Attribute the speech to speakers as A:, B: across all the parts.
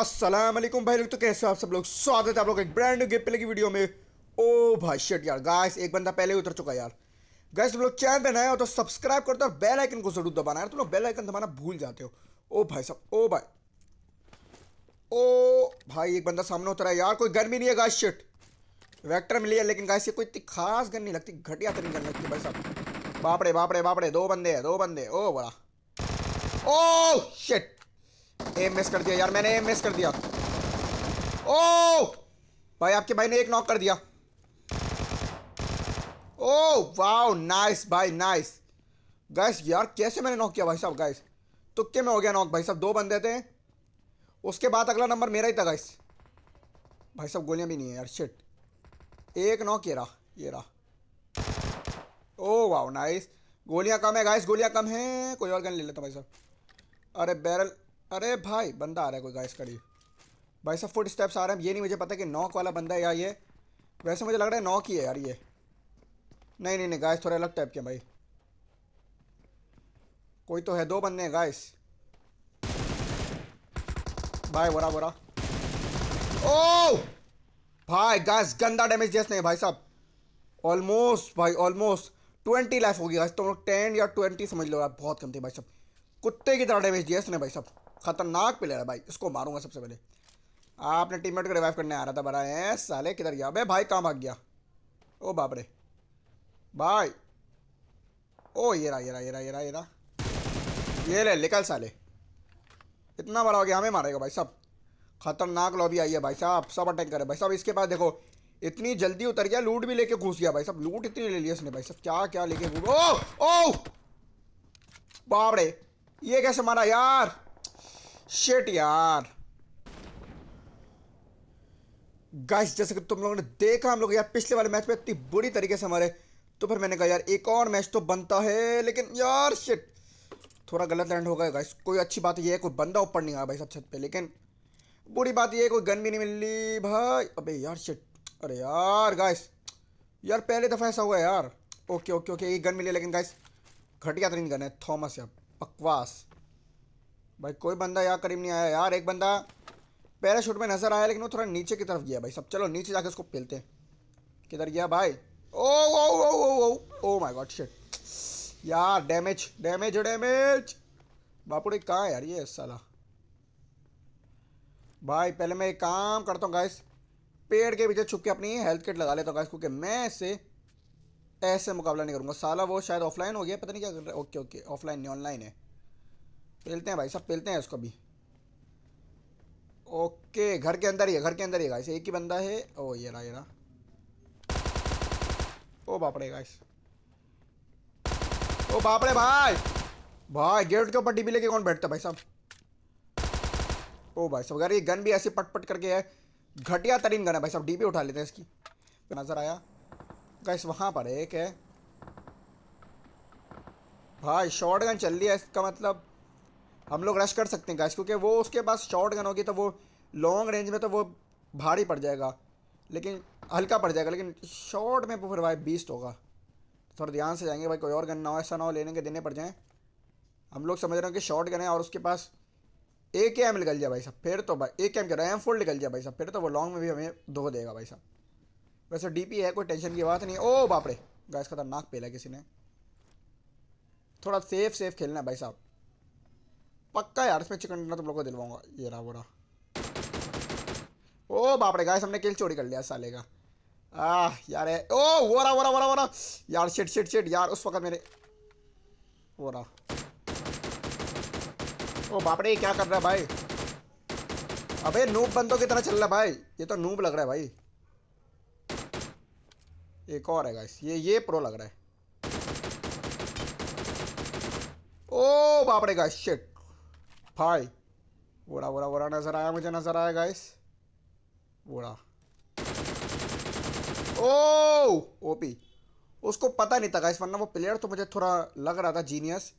A: अस्सलाम वालेकुम भाई लोग तो कैसे हो आप सब लोग स्वागत है आप लोग एक ब्रांड न्यू गेम प्ले की वीडियो में ओ भाई शिट यार गाइस एक बंदा पहले ही उतर चुका यार गाइस तुम लोग चैनल पे नए हो तो सब्सक्राइब कर दो और बेल आइकन को जरूर दबाना यार तुम लोग बेल आइकन दबाना भूल जाते हो ओ भाई सब ओ भाई ओ भाई एक बंदा सामने उतरा यार कोई गन भी नहीं है गाइस शिट वैक्टर मिली है लेकिन गाइस ये कोई इतनी खास गन नहीं लगती घटिया तरीके गन लगती भाई साहब बापड़े बापड़े बापड़े दो बंदे हैं दो बंदे ओ बड़ा ओ शिट एम मिस कर दिया यार मैंने एम मिस कर दिया ओ भाई आपके भाई ने एक नॉक कर दिया ओ वाओ नाइस भाई नाइस गैस यार कैसे मैंने नॉक किया भाई साहब गैस तुक्के में हो गया नॉक भाई साहब दो बंदे थे उसके बाद अगला नंबर मेरा ही था गैस भाई साहब गोलियां भी नहीं है यार शिट एक नॉक ये रहा ये रहा ओ वाओ नाइस गोलियां कम है गैस गोलियां कम है कोई और गन ले लेता भाई साहब अरे बैरल अरे भाई बंदा आ रहा है कोई गाइस खड़ी भाई सब फुट स्टेप्स आ रहे हैं ये नहीं मुझे पता कि नॉक वाला बंदा है या ये वैसे मुझे लग रहा है नॉक ही है यार ये नहीं नहीं नहीं गाइस थोड़े अलग टाइप के भाई कोई तो है दो बंदे हैं गाइस भाई बोरा बोरा ओ भाई गाइस गंदा डैमेज जैस नहीं भाई साहब ऑलमोस्ट भाई ऑलमोस्ट ट्वेंटी लाइफ होगी गाइस तुम लोग टेन या ट्वेंटी समझ लो यार बहुत कम थी भाई साहब कुत्ते की तरह डैमेज दिया इसने भाई साहब खतरनाक प्लेयर है भाई इसको मारूंगा सबसे पहले आपने टीममेट को रिवाइव करने आ रहा था बड़ा है साले किधर गया अबे भाई कहाँ भाग गया ओ बाप रे भाई ओ ये रहा ये रहा ये रहा ये रहा ये रहा ये ले निकल साले इतना बड़ा हो गया हमें मारेगा भाई सब खतरनाक लॉबी आई है भाई साहब सब अटैक करे भाई साहब इसके पास देखो इतनी जल्दी उतर गया लूट भी लेके घुस गया भाई साहब लूट इतनी ले लिया इसने भाई साहब क्या क्या लेके ओ ओ बाबरे ये कैसे मारा यार शेट यार गाइस जैसे कि तुम लोगों ने देखा हम लोग यार पिछले वाले मैच में इतनी बुरी तरीके से हमारे तो फिर मैंने कहा यार एक और मैच तो बनता है लेकिन यार शेट थोड़ा गलत लैंड हो गया गाइस कोई अच्छी बात यह है कोई बंदा ऊपर नहीं आया भाई सब छत पे लेकिन बुरी बात यह है कोई गन भी नहीं मिली भाई अबे यार शेट अरे यार गाइस यार पहले दफ़ा ऐसा हुआ यार ओके ओके ओके ये गन मिली लेकिन गाइस घटिया तरीन गन है थॉमस यार बकवास भाई कोई बंदा यार करीब नहीं आया यार एक बंदा पैराशूट में नजर आया लेकिन वो थोड़ा नीचे की तरफ गया भाई सब चलो नीचे जाके उसको पेलते हैं किधर गया भाई oh oh oh oh oh oh my god shit यार डैमेज डैमेज डैमेज बापूड़े कहाँ यार ये साला भाई पहले मैं एक काम करता हूँ गाइस पेड़ के पीछे छुप के अपनी हेल्थ किट लगा लेता हूँ गाइस क्योंकि मैं इससे ऐसे मुकाबला नहीं करूँगा साला वो शायद ऑफलाइन हो गया पता नहीं क्या कर रहा है ओके ओके ऑफलाइन नहीं ऑनलाइन है पेलते हैं भाई साहब पेलते हैं इसको भी ओके घर के अंदर ही है घर के अंदर ही गाइस एक ही बंदा है ओ ये रहा ये रहा ओ बापड़े गाइस ओ बापड़े भाई भाई गेट के ऊपर डीबी लेके कौन बैठता भाई साहब ओ भाई साहब अगर ये गन भी ऐसे पट पट करके है घटिया तरीन गन है भाई साहब डीबी उठा लेते हैं इसकी नज़र आया गाइस वहाँ पर एक है भाई शॉर्ट गन चल रही है इसका मतलब हम लोग रश कर सकते हैं गैस क्योंकि वो उसके पास शॉर्ट गन होगी तो वो लॉन्ग रेंज में तो वो भारी पड़ जाएगा लेकिन हल्का पड़ जाएगा लेकिन शॉर्ट में फिर भाई बीस्ट होगा थोड़ा ध्यान से जाएंगे भाई कोई और गन ना हो ऐसा ना हो लेने के देने पड़ जाएँ हम लोग समझ रहे हैं कि शॉर्ट गन है और उसके पास एक एम निकल जाए भाई साहब फिर तो भाई एक एम के रैम एम फोल्ड निकल जाए भाई साहब फिर तो वो लॉन्ग में भी हमें धो देगा भाई साहब वैसे डीपी है कोई टेंशन की बात नहीं ओ बापरे गैस खतरनाक पेला किसी ने थोड़ा सेफ सेफ खेलना है भाई साहब पक्का यार इसमें चिकन डिनर तुम लोग को दिलवाऊंगा ये रहा बोरा ओ बाप रे गाइस हमने किल चोरी कर लिया साले का आ यार है ओ वो रहा वो रहा वो रहा वो रहा यार शिट शिट शिट यार उस वक्त मेरे वो रहा ओ बाप रे क्या कर रहा है भाई अबे नूब बंदों की तरह चल रहा है भाई ये तो नूब लग रहा है भाई एक और है गाइस ये ये प्रो लग रहा है ओ बाप रे गाइस शिट हाय वोड़ा वोड़ा वोड़ा नज़र आया मुझे नज़र आया गाइस वोड़ा ओ ओपी उसको पता नहीं था गाइस वरना वो प्लेयर तो मुझे थोड़ा लग रहा था जीनियस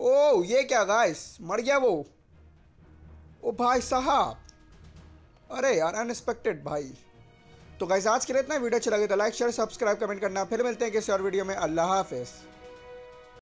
A: ओ ये क्या गाइस मर गया वो ओ भाई साहब अरे यार अनएक्सपेक्टेड भाई तो गाइस आज के लिए इतना वीडियो अच्छा लगे तो लाइक शेयर सब्सक्राइब कमेंट करना फिर मिलते हैं किसी और वीडियो में अल्लाह हाफिज़